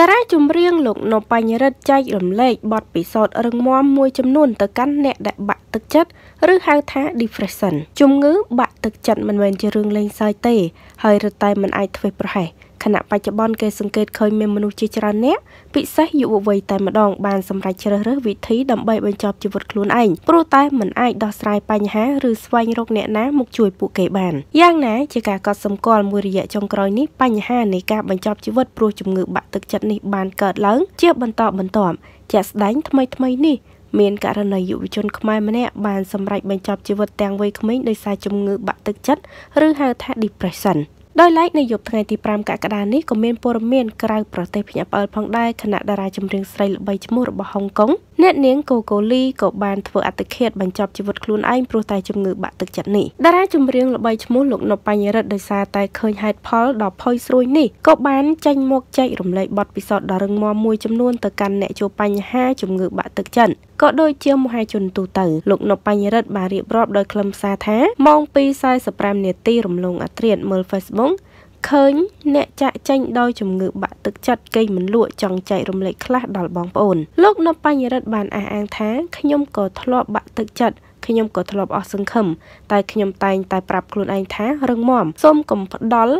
តារាចម្រៀងលោកនៅបញ្ញរិទ្ធចែករំលែកបទពិសោធន៍រឹងមាំមួយចំនួនទៅកាន់អ្នកដែលបាក់ទឹកចិត្តឬហៅថា depression ជំងឺបាក់ទឹកចិត្តមិនមែនជារឿងលេងសើចទេហើយរត់តែមិនអាចធ្វើប្រហែសខណៈបច្ចុប្បន្នគេសង្កេតឃើញមានមនុស្សជាច្រើននាក់ពិសេសយុវវ័យតែម្ដងបានសម្រេចជ្រើសរើសវិធីដើម្បីបញ្ចប់ជីវិតខ្លួនឯងព្រោះតែមិនអាចដោះស្រាយបញ្ហាឬស្វែងរកអ្នកណាមកជួយពួកគេបានយ៉ាងណាជាការកត់សម្គាល់មួយរយៈចុងក្រោយនេះបញ្ហានៃការបញ្ចប់ជីវិតព្រោះជំងឺបាក់ទឹកចិត្តនេះបានកើតឡើង ជាបន្តបន្ទាប់ជាក់ស្ដែងថ្មីថ្មីនេះ មានករណីយុវជនខ្មែរម្នាក់បានសម្រេចបញ្ចប់ជីវិតទាំងវ័យក្មេងដោយសារជំងឺបាក់ទឹកចិត្តឬហៅថា depression ដោយឡែកនៅយប់ថ្ងៃទី5កក្កដានេះក៏មានព័ត៌មានក្រៅប្រទេសភ្ញាក់ផ្អើលផងដែរគណៈតារាចម្រៀងស្រីល្បីឈ្មោះរបស់ហុងកុងអ្នកនាងកូកូលីក៏បានធ្វើអត្តឃាតបញ្ចប់ជីវិតខ្លួនឯងព្រោះតែជំងឺបាក់ទឹកចិត្តនេះតារាចម្រៀងល្បីឈ្មោះលោកណុបបញ្ញរិទ្ធដោយសារតែឃើញហេតុផលដ៏ផុយស្រួយនេះក៏បានចេញមកចែករំលែកបទពិសោធន៍ដ៏រឹងមាំមួយចំនួនទៅកាន់អ្នកជួបបញ្ហាជំងឺបាក់ទឹកចិត្តក៏ដូចជាមហាជនទូទៅ លោកណុបបញ្ញរិទ្ធបានរៀបរាប់ដោយខ្លឹមសារថាម៉ោង2:45នាទីរំលងអត្រាមើល Facebook ឃើញអ្នកចាក់ចែងដោយជំងឺបាក់ទឹកចិត្តគេមិនលក់ចង់ចែករំលែកខ្លះដល់បងប្អូនលោកនៅបញ្ញរិទ្ធបានអះអាងថាខ្ញុំក៏ធ្លាប់បាក់ទឹកចិត្តខ្ញុំក៏ធ្លាប់អស់សង្ឃឹមតែខ្ញុំតែងតែប្រាប់ខ្លួនឯងថារឹងមាំសូមកុំផ្ដាល់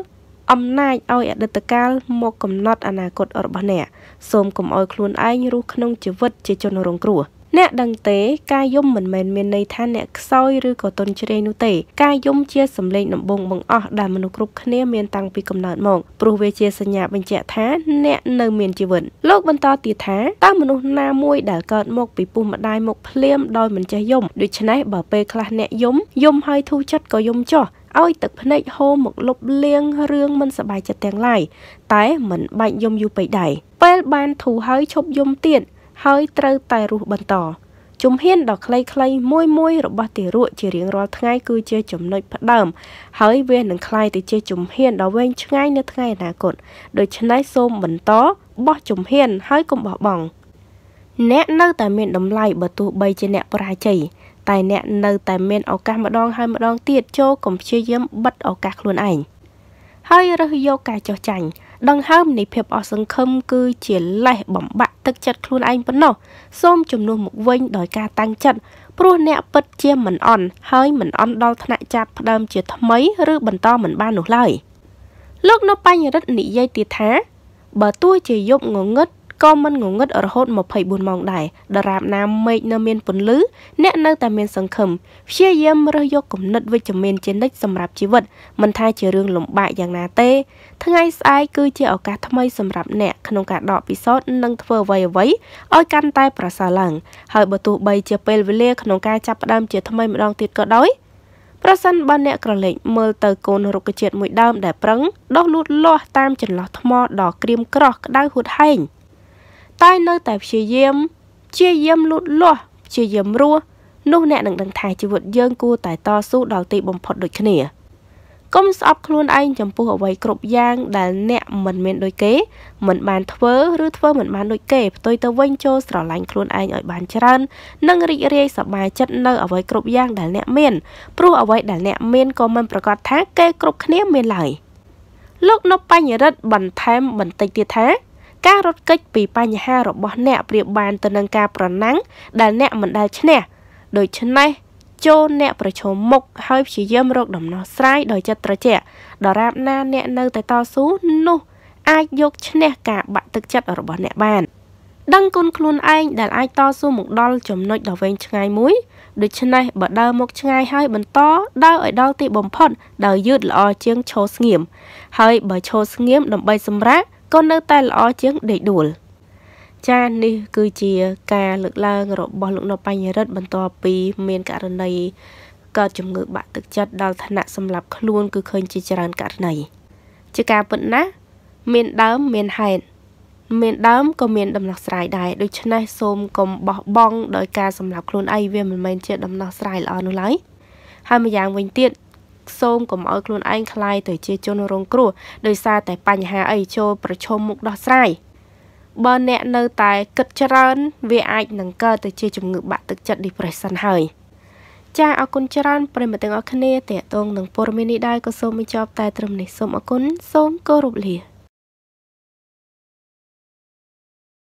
អំណាចឲ្យអតីតកាលមកកំណត់អនាគតរបស់អ្នកសូមកុំឲ្យខ្លួនឯងរស់ក្នុងជីវិត ជាជនរងគ្រោះអ្នកដឹងទេ ការយំមិនមែនមានន័យថាអ្នកខ្សោយឬក៏ទន់ជ្រាយនោះទេការយំជាសម្លេងដំបងបង្អស់ដែលមនុស្សគ្រប់គ្នាមានតាំងពីកំណើតមកព្រោះវាជាសញ្ញាបញ្ជាក់ថាអ្នកនៅមានជីវិតលោកបន្តទៀតថាតើមនុស្សណាមួយដែលកើតមកពីពុកម្ដាយមកភ្លាមដោយមិនចេះយំដូច្នេះបើពេលខ្លះអ្នកយំយំហើយធូរចិត្តក៏យំចោះឲ្យទឹកភ្នែកហូរមកលុបលាងរឿងមិនសប្បាយចិត្តទាំងឡាយតែមិនបាច់យំយូរពេកដែរពេលបានធូរហើយឈប់យំទៀតហើយត្រូវតែរស់បន្តជំហានដ៏ខ្លីៗមួយមួយរបស់ទារកជារៀងរាល់ថ្ងៃគឺជាចំណុចផ្ដើមហើយវានឹងคล้ายទៅជាជំហានដ៏វែងឆ្ងាយនៅថ្ងៃអនាគតដូច្នេះសូមបន្តបោះជំហាន ហើយកុំបោះបង់អ្នកនៅតែមានតម្លៃបើទោះបីជាអ្នកបរាជ័យតែអ្នក នៅតែមានឱកាសម្ដងហើយម្ដងទៀតចូលកុំព្យាយាមបិទឱកាសខ្លួនឯងហើយរើសយកការចោះចាញ់ដង្ហើមនៃភាពអស់សង្ឃឹមគឺជាលេះបំបាក់ទឹកចិត្តខ្លួនឯងប៉ុណ្ណោះសូមជំនួសមកវិញដោយការតាំងចិត្តព្រោះអ្នក ពិតជាមិនអន់ហើយមិនអន់ដល់ថ្នាក់ចាប់ផ្ដើមជាថ្មី ឬបន្តមិនបាននោះឡើយលោកនៅបញ្ញរិទ្ធនិយាយទៀតថា បើទោះជាយប់ងងឹតក៏មិនងងឹតរហូត24ម៉ោងដែរដរាបណាមេឃនៅមានពន្លឺអ្នកនៅតែមាន សង្ឃឹមព្យាយាមរើសយកគំនិត វិជ្ជមានជានិច្ចសម្រាប់ជីវិតមិនថាជារឿងលំបាកយ៉ាងណាទេ ថ្ងៃស្អែកគឺជាឱកាសថ្មីសម្រាប់អ្នកក្នុងការដកពិសោធន៍និងធ្វើអ្វីៗឲ្យកាន់តែ ប្រសើរឡើងហើយបើទោះបីជាពេលវេលាក្នុងការចាប់ផ្ដើមជាថ្មីម្ដងទៀតក៏ដោយប្រសិនបើអ្នកក្រឡេកមើលទៅកូនរុក្ខជាតិមួយដើមដែលប្រឹងដុះលូតលាស់តាមចន្លោះថ្មដ៏ក្រៀមក្រោះក្តៅហួតហែងតែនៅតែព្យាយាមព្យាយាមលូតលាស់ព្យាយាមរស់នោះអ្នកនឹងដឹងថាជីវិតយើងគួរតែតស៊ូដល់ទីបំផុតដូចគ្នាកុំស្អប់ខ្លួនឯងចំពោះអ្វីគ្រប់យ៉ាងដែលអ្នកមិនមានដូចគេ មិនបានធ្វើឬធ្វើមិនបានដូចគេផ្ទុយទៅវិញចូលស្រឡាញ់ខ្លួនឯងឲ្យបានច្រើននិងរីករាយសប្បាយចិត្តនៅអ្វីគ្រប់យ៉ាងដែលអ្នកមានព្រោះអ្វីដែលអ្នកមានក៏មិនប្រកាសថាគេគ្រប់គ្នាមានឡើយលោកនៅបញ្ញរិទ្ធបន្ថែមបន្តិចទៀតថាការរត់គេចពីបញ្ហារបស់អ្នកប្រៀបបានទៅនឹងការប្រណាំងដែលអ្នកមិនដែលឈ្នះដូច្នេះចូលអ្នកប្រឈមមុខហើយព្យាយាមរកដំណោះស្រាយដោយចិត្តត្រជាក់ដរាបណាអ្នកនៅតែតស៊ូនោះអាចយកឈ្នះការបាក់ទឹកចិត្តរបស់អ្នកបានដឹងគុណខ្លួនឯងដែលអាចតស៊ូមកដល់ចំណុចដ៏វែងឆ្ងាយមួយដូច្នេះបើដើរមកឆ្ងាយហើយបន្តដើរឲ្យដល់ទីបំផុតដោយយឺតល្អជាងឈរស្ងៀមហើយបើឈរស្ងៀមដើម្បីសម្រាកក៏នៅតែល្អជាងដេកដួលចានេះគឺជា ការលើកឡើងរបស់លោកនៅបញ្ញរិទ្ធបន្ទាប់ពីមានករណីកើតជំងឺបាក់ទឹកចិត្តដល់ថ្នាក់សម្រាប់ខ្លួនគឺឃើញជាច្រើនករណីជាការពិតណាស់មានដើមមានហេតុមានដើមក៏មានដំណោះស្រាយដែរដូច្នេះសូមកុំបោះបង់ដោយការសម្រាប់ខ្លួនឯងវាមិនមែនជាដំណោះស្រាយល្អនោះឡើយហើយម្យ៉ាងវិញទៀតសូមកុំឲ្យខ្លួនឯងคล้ายទៅជាជនរងគ្រោះដោយសារតែបញ្ហាអីចូលប្រឈមមុខដោះស្រាយបើអ្នកនៅតែគិតច្រើន វាអាច នឹងកើតទៅជាជំងឺបាក់ទឹកចិត្ត depression ហើយ ចាអរគុណច្រើនប្រិមត្តទាំងអស់គ្នាតេតងនឹងព័ត៌មាននេះដែរក៏សូមបញ្ចប់តែត្រឹមនេះសូមអរគុណសូមគោរពលា